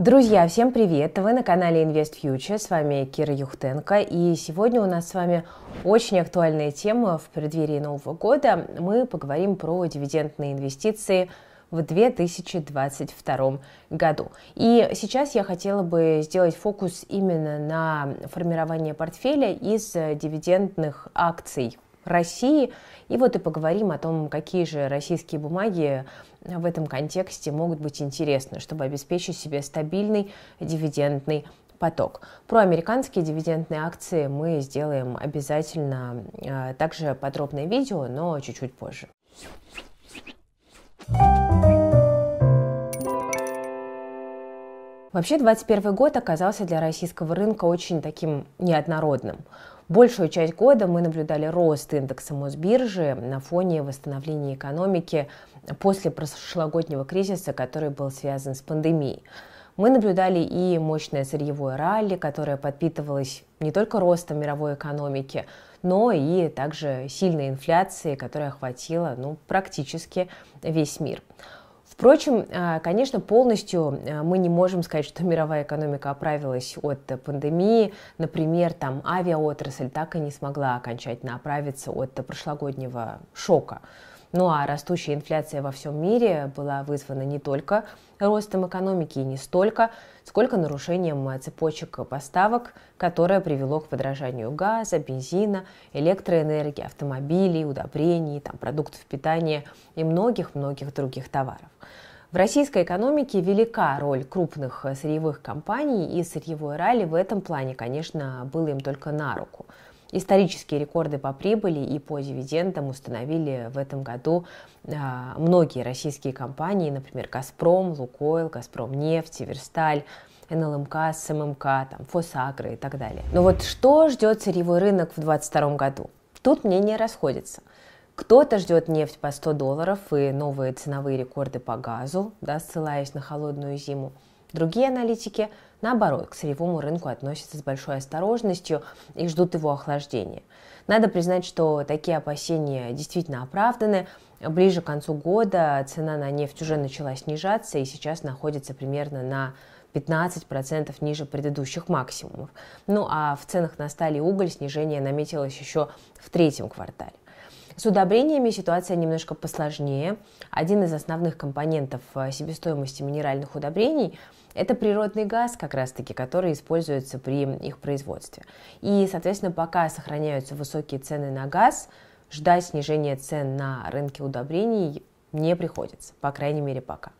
Друзья, всем привет! Вы на канале Invest Future, с вами Кира Юхтенко, и сегодня у нас с вами очень актуальная тема в преддверии Нового года. Мы поговорим про дивидендные инвестиции в 2022 году. И сейчас я хотела бы сделать фокус именно на формировании портфеля из дивидендных акций России. И вот и поговорим о том, какие же российские бумаги в этом контексте могут быть интересны, чтобы обеспечить себе стабильный дивидендный поток. Про американские дивидендные акции мы сделаем обязательно э, также подробное видео, но чуть-чуть позже. Вообще 2021 год оказался для российского рынка очень таким неоднородным. Большую часть года мы наблюдали рост индекса Мосбиржи на фоне восстановления экономики после прошлогоднего кризиса, который был связан с пандемией. Мы наблюдали и мощное сырьевое ралли, которое подпитывалось не только ростом мировой экономики, но и также сильной инфляцией, которая охватила ну, практически весь мир. Впрочем, а, конечно, полностью а, мы не можем сказать, что мировая экономика оправилась от пандемии. Например, там авиаотрасль так и не смогла окончательно оправиться от прошлогоднего шока. Ну а растущая инфляция во всем мире была вызвана не только ростом экономики и не столько, сколько нарушением э, цепочек поставок, которое привело к подражанию газа, бензина, электроэнергии, автомобилей, удобрений, там, продуктов питания и многих-многих других товаров. В российской экономике велика роль крупных э, сырьевых компаний, и сырьевой ралли в этом плане, конечно, было им только на руку – Исторические рекорды по прибыли и по дивидендам установили в этом году а, многие российские компании, например, «Газпром», «Лукойл», «Газпром нефть», «Версталь», НЛМК, эм СММК, эм там, ФосАгро и так далее. Но вот что ждет сырьевой рынок в 2022 году? Тут мнения расходятся. Кто-то ждет нефть по 100 долларов и новые ценовые рекорды по газу, да, ссылаясь на холодную зиму. Другие аналитики – наоборот, к сырьевому рынку относятся с большой осторожностью и ждут его охлаждения. Надо признать, что такие опасения действительно оправданы. Ближе к концу года цена на нефть уже начала снижаться и сейчас находится примерно на 15% ниже предыдущих максимумов. Ну а в ценах на стали и уголь снижение наметилось еще в третьем квартале. С удобрениями ситуация немножко посложнее. Один из основных компонентов э, себестоимости минеральных удобрений – это природный газ, как раз-таки, который используется при их производстве. И, соответственно, пока сохраняются высокие цены на газ, ждать снижения цен на рынке удобрений не приходится, по крайней мере, пока.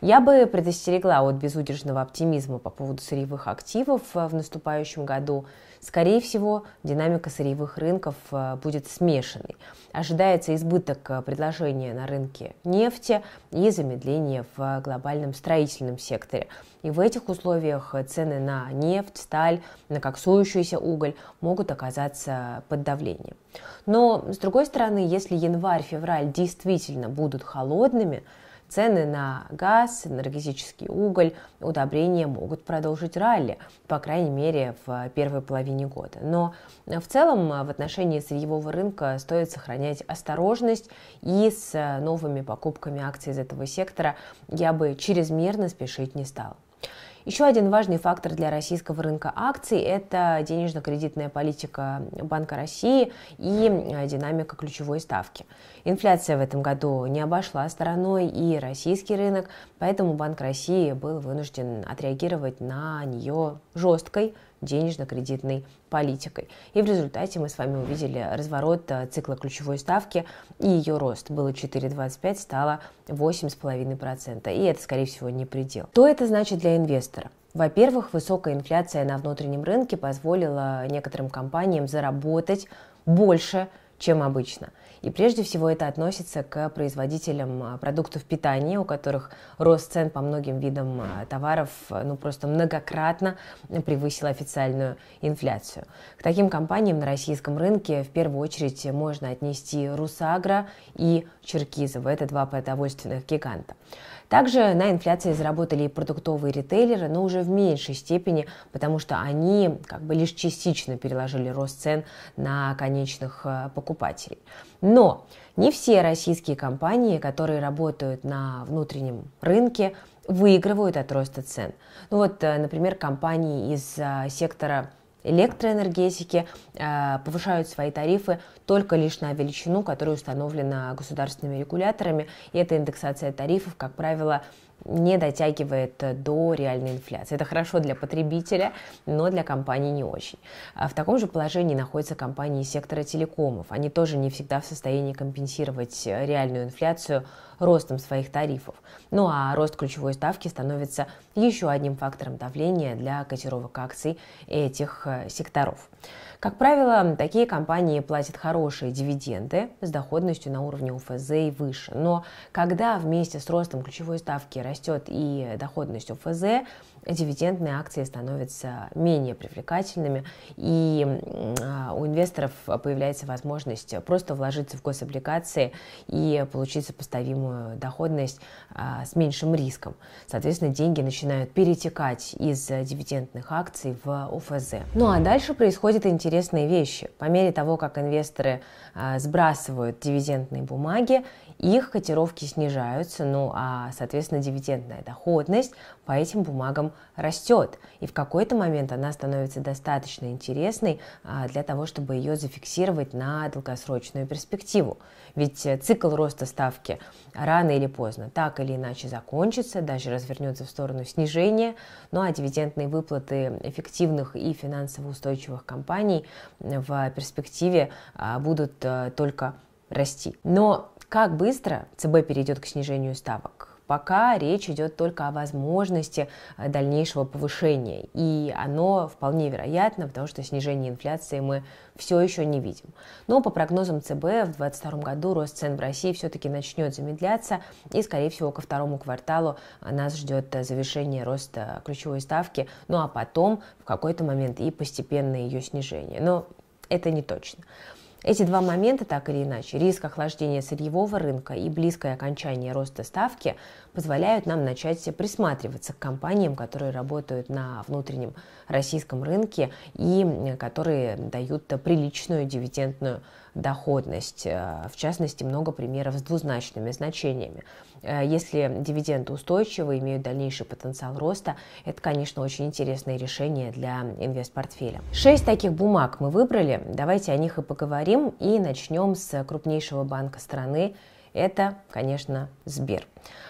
Я бы предостерегла от безудержного оптимизма по поводу сырьевых активов э, в наступающем году – Скорее всего, динамика сырьевых рынков э, будет смешанной. Ожидается избыток э, предложения на рынке нефти и замедление в глобальном строительном секторе. И в этих условиях цены на нефть, сталь, на коксующийся уголь могут оказаться под давлением. Но, с другой стороны, если январь-февраль действительно будут холодными, Цены на газ, энергетический уголь, удобрения могут продолжить ралли, по крайней мере, в первой половине года. Но в целом э, в отношении сырьевого рынка стоит сохранять осторожность и с э, новыми покупками акций из этого сектора я бы чрезмерно спешить не стала. Еще один важный фактор для российского рынка акций – это денежно-кредитная политика Банка России и э, динамика ключевой ставки. Инфляция в этом году не обошла стороной и российский рынок, поэтому Банк России был вынужден отреагировать на нее жесткой денежно-кредитной политикой. И в результате мы с вами увидели разворот э, цикла ключевой ставки и ее рост. Было 4,25, стало 8,5%. И это, скорее всего, не предел. Что это значит для инвестора? Во-первых, высокая инфляция на внутреннем рынке позволила некоторым компаниям заработать больше чем обычно. И прежде всего это относится к производителям а, продуктов питания, у которых рост цен по многим видам а, товаров а, ну, просто многократно превысил официальную инфляцию. К таким компаниям на российском рынке в первую очередь можно отнести «Русагра» и «Черкизово». Это два продовольственных гиганта. Также на инфляции заработали и продуктовые ритейлеры, но уже в меньшей степени, потому что они как бы лишь частично переложили рост цен на конечных э, покупателей. Но не все российские компании, которые работают на внутреннем рынке, выигрывают от роста цен. Ну вот, э, например, компании из э, сектора электроэнергетики э, повышают свои тарифы только лишь на величину, которая установлена государственными регуляторами, и эта индексация тарифов, как правило, не дотягивает э, до реальной инфляции. Это хорошо для потребителя, но для компании не очень. А в таком же положении находятся компании сектора телекомов. Они тоже не всегда в состоянии компенсировать э, реальную инфляцию ростом своих тарифов. Ну а рост ключевой ставки становится еще одним фактором давления для котировок акций этих э, секторов. Как правило, такие компании платят хорошие дивиденды с доходностью на уровне УФЗ и выше. Но когда вместе с ростом ключевой ставки растет растет и доходность ОФЗ, дивидендные акции становятся менее привлекательными, и а, у инвесторов появляется возможность просто вложиться в гособлигации и получить сопоставимую доходность а, с меньшим риском. Соответственно, деньги начинают перетекать из дивидендных акций в ОФЗ. Ну а дальше происходят интересные вещи. По мере того, как инвесторы а, сбрасывают дивидендные бумаги, их котировки снижаются, ну а, соответственно, дивидендная доходность по этим бумагам растет. И в какой-то момент она становится достаточно интересной а, для того, чтобы ее зафиксировать на долгосрочную перспективу. Ведь э, цикл роста ставки рано или поздно так или иначе закончится, даже развернется в сторону снижения, ну а дивидендные выплаты эффективных и финансово устойчивых компаний э, в перспективе а, будут э, только расти. Но как быстро ЦБ перейдет к снижению ставок? пока речь идет только о возможности э, дальнейшего повышения. И оно вполне вероятно, потому что снижение инфляции мы все еще не видим. Но по прогнозам ЦБ в 2022 году рост цен в России все-таки начнет замедляться, и, скорее всего, ко второму кварталу э, нас ждет э, завершение роста ключевой ставки, ну а потом в какой-то момент и постепенное ее снижение. Но это не точно. Эти два момента, так или иначе, риск охлаждения сырьевого рынка и близкое окончание роста ставки позволяют нам начать присматриваться к компаниям, которые работают на внутреннем российском рынке и которые дают приличную дивидендную доходность. Э, в частности, много примеров с двузначными значениями. Э, если дивиденды устойчивы, имеют дальнейший потенциал роста, это, конечно, очень интересное решение для инвестпортфеля. Шесть таких бумаг мы выбрали. Давайте о них и поговорим. И начнем с крупнейшего банка страны это, конечно, Сбер.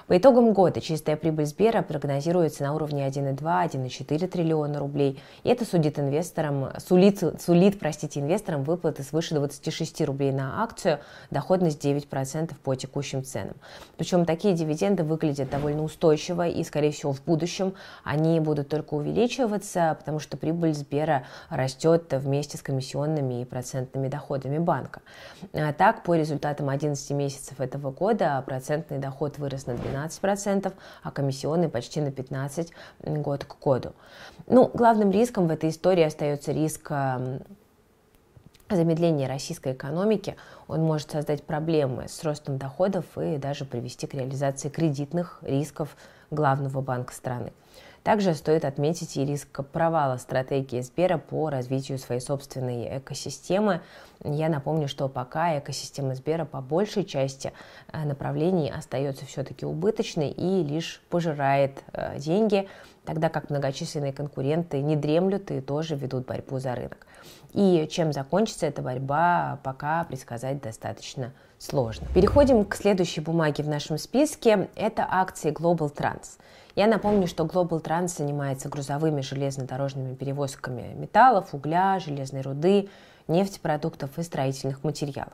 По итогам года чистая прибыль Сбера прогнозируется на уровне 1,2-1,4 триллиона рублей. И это судит инвесторам, сулит, сулит простите, инвесторам выплаты свыше 26 рублей на акцию, доходность 9% по текущим ценам. Причем такие дивиденды выглядят довольно устойчиво и, скорее всего, в будущем они будут только увеличиваться, потому что прибыль Сбера растет вместе с комиссионными и процентными доходами банка. А так, по результатам 11 месяцев этого этого года а процентный доход вырос на 12%, а комиссионный почти на 15% год к году. Ну, главным риском в этой истории остается риск замедления российской экономики, он может создать проблемы с ростом доходов и даже привести к реализации кредитных рисков главного банка страны. Также стоит отметить и риск провала стратегии Сбера по развитию своей собственной экосистемы. Я напомню, что пока экосистема Сбера по большей части э, направлений остается все-таки убыточной и лишь пожирает э, деньги, тогда как многочисленные конкуренты не дремлют и тоже ведут борьбу за рынок. И чем закончится эта борьба, пока предсказать достаточно сложно. Переходим к следующей бумаге в нашем списке. Это акции Global Trans. Я напомню, что Global Trans занимается грузовыми железнодорожными перевозками металлов, угля, железной руды, нефтепродуктов и строительных материалов.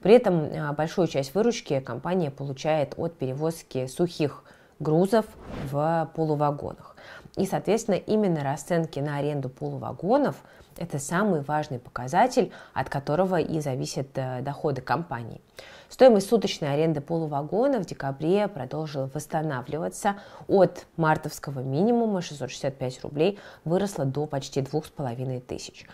При этом а, большую часть выручки компания получает от перевозки сухих грузов в полувагонах. И, соответственно, именно расценки на аренду полувагонов – это самый важный показатель, от которого и зависят э, доходы компании. Стоимость суточной аренды полувагона в декабре продолжила восстанавливаться от мартовского минимума 665 рублей выросла до почти 2500.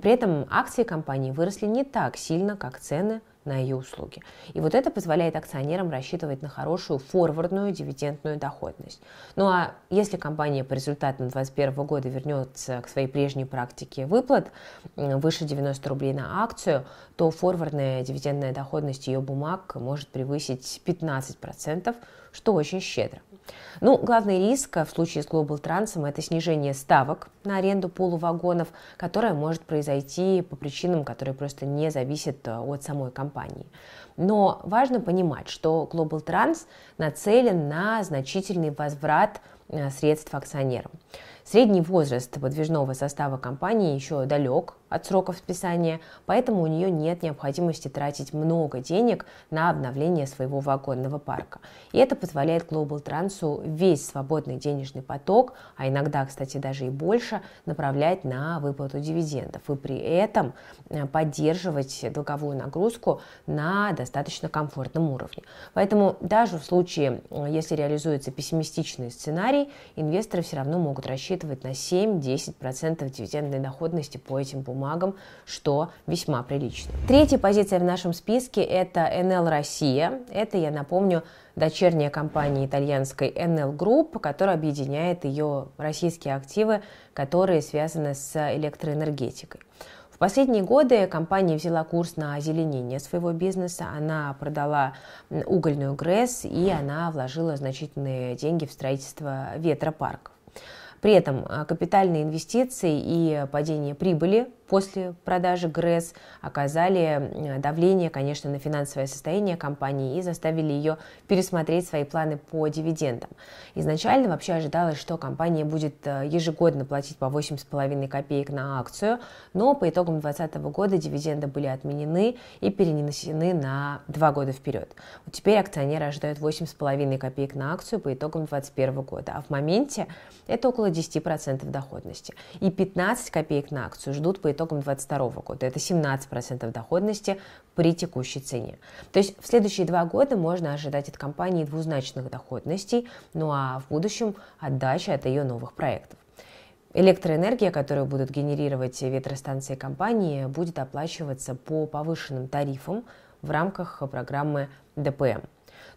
При этом акции компании выросли не так сильно, как цены на ее услуги. И вот это позволяет акционерам рассчитывать на хорошую форвардную дивидендную доходность. Ну а если компания по результатам 2021 года вернется к своей прежней практике выплат выше 90 рублей на акцию, то форвардная дивидендная доходность ее бумаг может превысить 15%, что очень щедро. Ну, главный риск а, в случае с Global Trans это снижение ставок на аренду полувагонов, которая может произойти по причинам, которые просто не зависят э, от самой компании. Но важно понимать, что Global Trans нацелен на значительный возврат э, средств акционерам. Средний возраст подвижного состава компании еще далек от сроков списания, поэтому у нее нет необходимости тратить много денег на обновление своего вагонного парка. И это позволяет Global Trans весь свободный денежный поток, а иногда, кстати, даже и больше, направлять на выплату дивидендов и при этом э, поддерживать долговую нагрузку на достаточно комфортном уровне. Поэтому даже в случае, э, если реализуется пессимистичный сценарий, инвесторы все равно могут рассчитывать на 7-10% дивидендной доходности по этим бумагам бумагам, что весьма прилично. Третья позиция в нашем списке – это НЛ Россия. Это, я напомню, дочерняя компания итальянской NL Group, которая объединяет ее российские активы, которые связаны с электроэнергетикой. В последние годы компания взяла курс на озеленение своего бизнеса, она продала угольную ГРЭС и она вложила значительные деньги в строительство ветропарков. При этом а, капитальные инвестиции и падение прибыли после продажи ГРЭС оказали давление, конечно, на финансовое состояние компании и заставили ее пересмотреть свои планы по дивидендам. Изначально вообще ожидалось, что компания будет э, ежегодно платить по 8,5 копеек на акцию, но по итогам 2020 года дивиденды были отменены и перенесены на 2 года вперед. Вот теперь акционеры ожидают 8,5 копеек на акцию по итогам 2021 года, а в моменте это около 10% доходности. И 15 копеек на акцию ждут по итогам итогам 2022 года. Это 17% доходности при текущей цене. То есть в следующие два года можно ожидать от компании двузначных доходностей, ну а в будущем отдача от ее новых проектов. Электроэнергия, которую будут генерировать ветростанции компании, будет оплачиваться по повышенным тарифам в рамках программы ДПМ –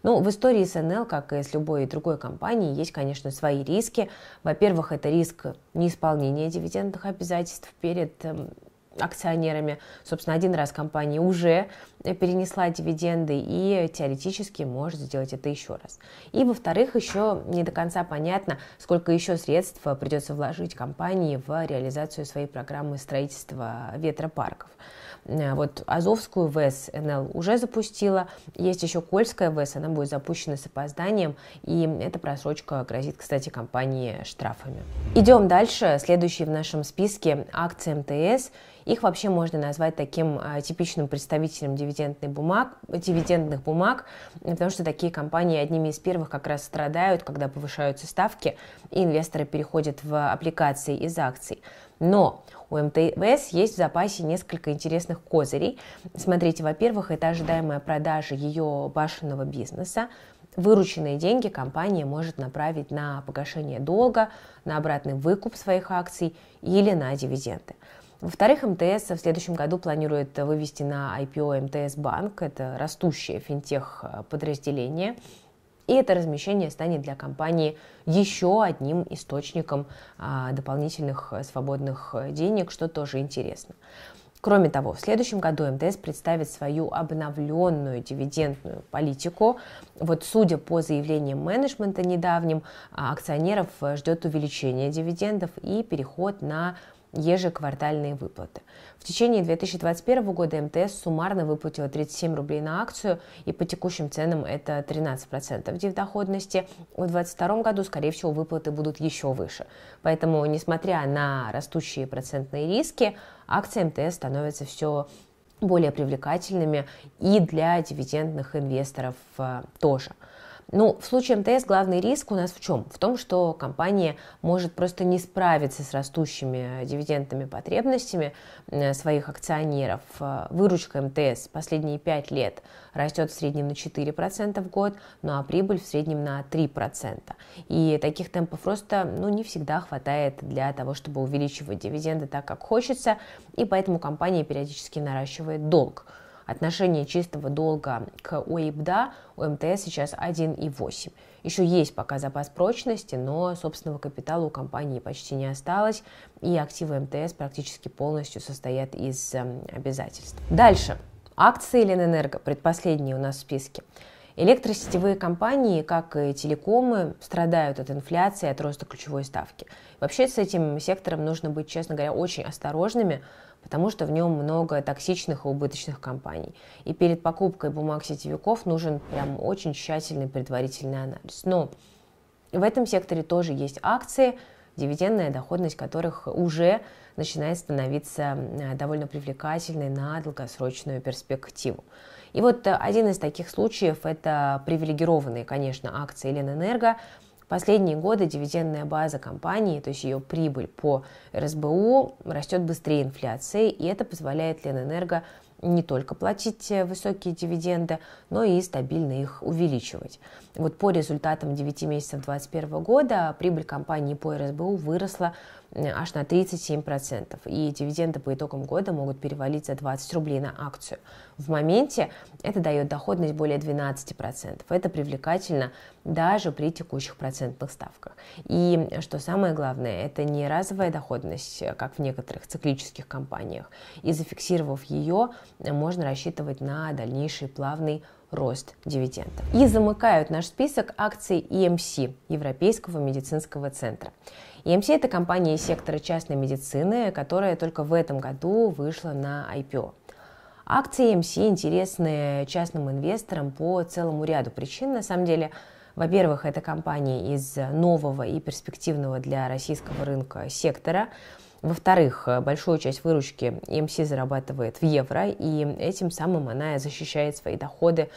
ну, в истории СНЛ, как и с любой другой компанией, есть, конечно, свои риски. Во-первых, это риск неисполнения дивидендных обязательств перед эм, акционерами. Собственно, один раз компания уже перенесла дивиденды и теоретически может сделать это еще раз. И, во-вторых, еще не до конца понятно, сколько еще средств придется вложить компании в реализацию своей программы строительства ветропарков. Э, вот Азовскую ВЭС НЛ уже запустила, есть еще Кольская ВЭС, она будет запущена с опозданием, и эта просрочка грозит, кстати, компании штрафами. Идем дальше. Следующий в нашем списке акции МТС. Их вообще можно назвать таким э, типичным представителем дивидендных бумаг, дивидендных бумаг, потому что такие компании одними из первых как раз страдают, когда повышаются ставки, и инвесторы переходят в аппликации из акций. Но у МТС есть в запасе несколько интересных козырей. Смотрите, во-первых, это ожидаемая продажа ее башенного бизнеса. Вырученные деньги компания может направить на погашение долга, на обратный выкуп своих акций или на дивиденды. Во-вторых, МТС в следующем году планирует вывести на IPO МТС Банк. Это растущее финтех-подразделение. И это размещение станет для компании еще одним источником а, дополнительных э, свободных э, денег, что тоже интересно. Кроме того, в следующем году МТС представит свою обновленную дивидендную политику. Вот судя по заявлениям менеджмента недавним, а, акционеров э, ждет увеличение дивидендов и переход на ежеквартальные выплаты. В течение 2021 года МТС суммарно выплатила 37 рублей на акцию, и по текущим ценам это 13% дивдоходности. В 2022 году, скорее всего, выплаты будут еще выше. Поэтому, несмотря на растущие процентные риски, акции МТС становятся все более привлекательными и для дивидендных инвесторов э, тоже. Ну, в случае МТС главный риск у нас в чем? В том, что компания может просто не справиться с растущими дивидендными потребностями э, своих акционеров. Э, выручка МТС последние 5 лет растет в среднем на 4% в год, ну а прибыль в среднем на 3%. И таких темпов роста ну, не всегда хватает для того, чтобы увеличивать дивиденды так, как хочется, и поэтому компания периодически наращивает долг. Отношение чистого долга к ОИБДА у МТС сейчас 1,8. Еще есть пока запас прочности, но собственного капитала у компании почти не осталось, и активы МТС практически полностью состоят из эм, обязательств. Дальше. Акции Ленэнерго, предпоследние у нас в списке. Электросетевые компании, как и телекомы, страдают от инфляции, от роста ключевой ставки. Вообще с этим сектором нужно быть, честно говоря, очень осторожными, потому что в нем много токсичных и убыточных компаний. И перед покупкой бумаг сетевиков нужен прям очень тщательный предварительный анализ. Но в этом секторе тоже есть акции, дивидендная доходность которых уже начинает становиться э, довольно привлекательной на долгосрочную перспективу. И вот э, один из таких случаев – это привилегированные, конечно, акции Ленэнерго. Последние годы дивидендная база компании, то есть ее прибыль по РСБУ, растет быстрее инфляции, и это позволяет Ленэнерго не только платить э, высокие дивиденды, но и стабильно их увеличивать. Вот по результатам 9 месяцев 2021 года прибыль компании по РСБУ выросла Э, аж на 37%, и дивиденды по итогам года могут перевалить за 20 рублей на акцию. В моменте это дает доходность более 12%. Это привлекательно даже при текущих процентных ставках. И что самое главное, это не разовая доходность, э, как в некоторых циклических компаниях. И зафиксировав ее, можно рассчитывать на дальнейший плавный рост рост дивидендов. И замыкают наш список акций EMC, Европейского медицинского центра. EMC – это компания из сектора частной медицины, которая только в этом году вышла на IPO. Акции EMC интересны частным инвесторам по целому ряду причин. На самом деле, во-первых, это компания из нового и перспективного для российского рынка сектора – во-вторых, э, большую часть выручки EMC зарабатывает в евро, и этим самым она защищает свои доходы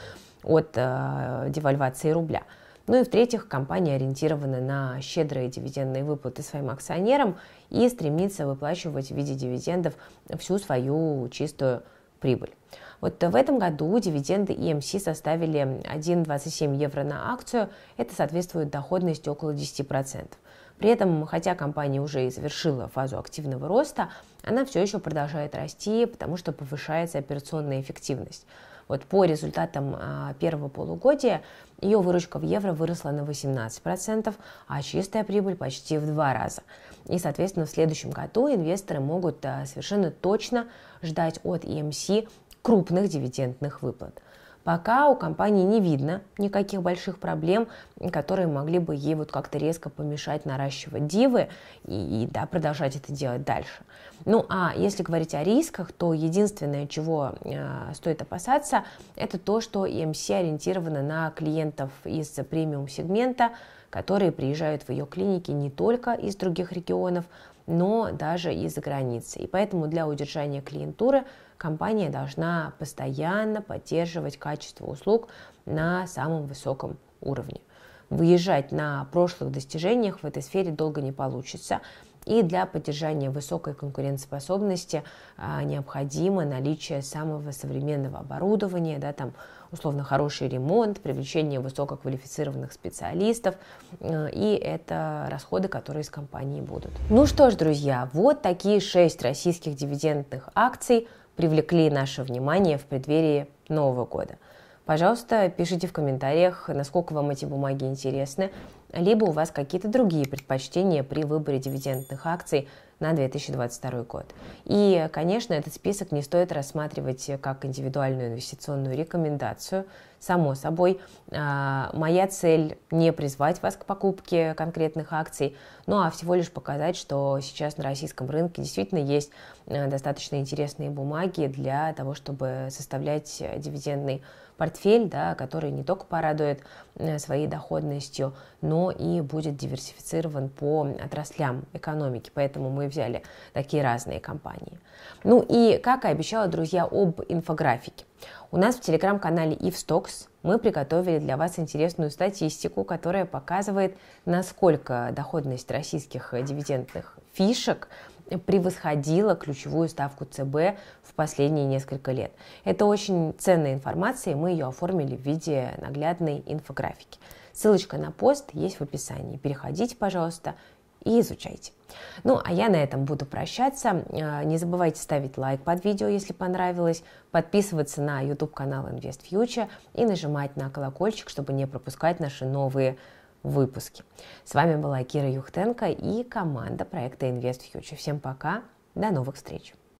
от э, девальвации рубля. Ну и в-третьих, компания ориентирована на щедрые дивидендные выплаты своим акционерам и стремится выплачивать в виде дивидендов всю свою чистую прибыль. Вот э, в этом году дивиденды EMC составили 1,27 евро на акцию. Это соответствует доходности около 10%. При этом, хотя компания уже и завершила фазу активного роста, она все еще продолжает расти, потому что повышается операционная эффективность. Вот по результатам а, первого полугодия ее выручка в евро выросла на 18%, а чистая прибыль почти в два раза. И, соответственно, в следующем году инвесторы могут а, совершенно точно ждать от EMC крупных дивидендных выплат. Пока у компании не видно никаких больших проблем, которые могли бы ей вот как-то резко помешать наращивать дивы и, и да, продолжать это делать дальше. Ну а если говорить о рисках, то единственное, чего э, стоит опасаться, это то, что EMC ориентирована на клиентов из премиум-сегмента, которые приезжают в ее клиники не только из других регионов, но даже из-за границы. И поэтому для удержания клиентуры – компания должна постоянно поддерживать качество услуг на самом высоком уровне. Выезжать на прошлых достижениях в этой сфере долго не получится, и для поддержания высокой конкурентоспособности а, необходимо наличие самого современного оборудования, да, там, условно хороший ремонт, привлечение высококвалифицированных специалистов, э, и это расходы, которые из компании будут. Ну что ж, друзья, вот такие шесть российских дивидендных акций – привлекли наше внимание в преддверии Нового года. Пожалуйста, пишите в комментариях, насколько вам эти бумаги интересны, либо у вас какие-то другие предпочтения при выборе дивидендных акций – на 2022 год. И, конечно, этот список не стоит рассматривать э, как индивидуальную инвестиционную рекомендацию. Само собой, а, моя цель не призвать вас к покупке конкретных акций, ну а всего лишь показать, что сейчас на российском рынке действительно есть э, достаточно интересные бумаги для того, чтобы составлять э, дивидендный портфель, да, который не только порадует э, своей доходностью, но и будет диверсифицирован по отраслям экономики. Поэтому мы взяли такие разные компании. Ну и, как и обещала, друзья, об инфографике. У нас в телеграм-канале Ивстокс мы приготовили для вас интересную статистику, которая показывает, насколько доходность российских э, дивидендных фишек – превосходила ключевую ставку ЦБ в последние несколько лет. Это очень ценная информация, и мы ее оформили в виде наглядной инфографики. Ссылочка на пост есть в описании. Переходите, пожалуйста, и изучайте. Ну, а я на этом буду прощаться. Э, не забывайте ставить лайк под видео, если понравилось, подписываться на YouTube-канал InvestFuture и нажимать на колокольчик, чтобы не пропускать наши новые видео выпуске. С вами была Кира Юхтенко и команда проекта Invest Future. Всем пока, до новых встреч!